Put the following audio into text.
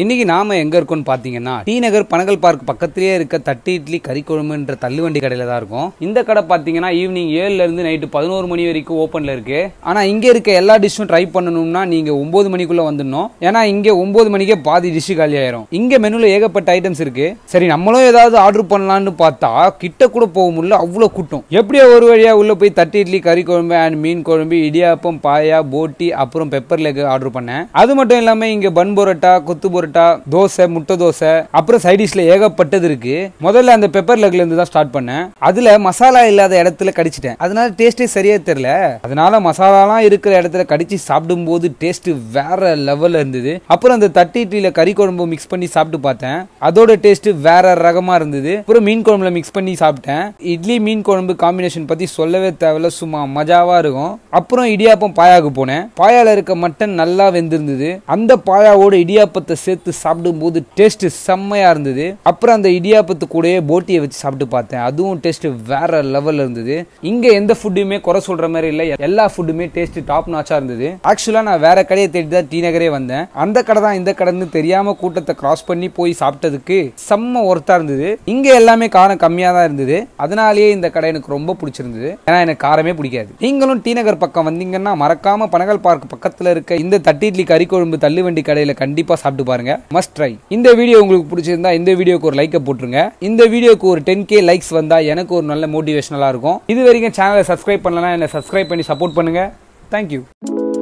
இன்னைக்கு நாம எங்க இருக்கோம்னு பாத்தீங்கன்னா டி நகர் பனகல் பார்க் பக்கத்திலேயே இருக்க தட்டி இட்லி கறி தள்ளுவண்டி கடையில தான் இருக்கும் இந்த கடை பாத்தீங்கன்னா ஈவினிங் ஏழுல இருந்து நைட்டு பதினோரு மணி வரைக்கும் ஓபன்ல இருக்கு ஆனா இங்க இருக்க எல்லா டிஷ்ஷும் ட்ரை பண்ணணும்னா நீங்க ஒன்பது மணிக்குள்ள வந்துடணும் ஏன்னா இங்க ஒன்பது மணிக்கே பாதி டிஷ் காலி ஆயிரும் இங்க மெனுல ஏகப்பட்ட ஐட்டம்ஸ் இருக்கு சரி நம்மளும் ஏதாவது ஆர்டர் பண்ணலாம்னு பார்த்தா கிட்ட கூட போக முடியல அவ்வளோ கூட்டம் எப்படியோ ஒரு வழியா உள்ள போய் தட்டி இட்லி கறி குழம்பு அண்ட் மீன் குழம்பு இடியாப்பம் பாயா போட்டி அப்புறம் பெப்பர் லெக் ஆர்டர் பண்ணேன் அது மட்டும் இல்லாம இங்க பன் பரோட்டா கொத்து பரோட்டா தோசை முட்டை தோசை அப்புறம் சைடிஷ்ல ஏகப்பட்டது இருக்கு முதல்ல அந்த பெப்பர் லெக்ல இருந்து தான் ஸ்டார்ட் பண்ணேன் அதுல மசாலா இல்லாத இடத்துல கடிச்சிட்டேன் அதனால டேஸ்டே சரியா தெரியல அதனால மசாலாலாம் இருக்கிற இடத்துல கடிச்சு சாப்பிடும் போது டேஸ்ட் வேற லெவல்ல இருந்தது அப்புறம் அந்த தட்டி இட்லியில கறி குழம்பு மிக்ஸ் பண்ணி சாப்பிட்டு பார்த்தேன் அதோட டேஸ்ட் வேற ரகமா இருந்தது அப்புறம் மீன் குழம்புல மிக்ஸ் பண்ணி சாப்பிட்டேன் இட்லி மீன் குழம்பு காம்பினேஷன் பத்தி சொல்லவே தேவையில்ல சும்மா மஜாவா இருக்கும் அப்புறம் இடியாப்பம் பாயாவுக்கு போனேன் பாயால இருக்க மட்டன் நல்லா வெந்திருந்தது அந்த பாயாவோட இடியாப்பத்தை சேர்த்து சாப்பிடும்போது டேஸ்ட்டு செம்மையாக இருந்தது அப்புறம் அந்த இடியாப்பத்து கூடயே போட்டியை வச்சு சாப்பிட்டு பார்த்தேன் அதுவும் டேஸ்ட் வேற லெவலில் இருந்தது இங்கே எந்த ஃபுட்டுமே குறை சொல்கிற மாதிரி இல்லை எல்லா ஃபுட்டுமே டேஸ்ட் டாப் நாச்சாக இருந்தது ஆக்சுவலாக நான் வேற கடையை தேடி தான் டி நகரே வந்தேன் அந்த கடை தான் இந்த கடைன்னு தெரியாமல் கூட்டத்தை கிராஸ் பண்ணி போய் சாப்பிட்டதுக்கு செம்ம ஒர்த்தாக இருந்தது இங்கே எல்லாமே காரம் கம்மியாக தான் இருந்தது அதனாலேயே இந்த கடை எனக்கு ரொம்ப பிடிச்சிருந்தது ஏன்னா எனக்கு காரமே பிடிக்காது நீங்களும் டி நகர் பக்கம் வந்தீங்கன்னா மறக்காம பனகல் பார்க் பக்கத்தில் இருக்க இந்த தட்டி இட்லி கறி குழம்பு தள்ளுவண்டி கடையில் கண்டிப்பாக சாப்பிட்டு பாருங்க பாருங்க மஸ்ட் ட்ரை இந்த வீடியோ உங்களுக்கு பிடிச்சிருந்தா இந்த வீடியோக்கு ஒரு லைக்கை போட்டுருங்க இந்த வீடியோக்கு ஒரு டென் கே லைக்ஸ் வந்தா எனக்கு ஒரு நல்ல மோட்டிவேஷனலா இருக்கும் இது வரைக்கும் சேனலை சப்ஸ்கிரைப் பண்ணலாம் என்ன சப்ஸ்கிரைப் பண்ணி சப்போர்ட் பண்ணுங்க தேங்க்யூ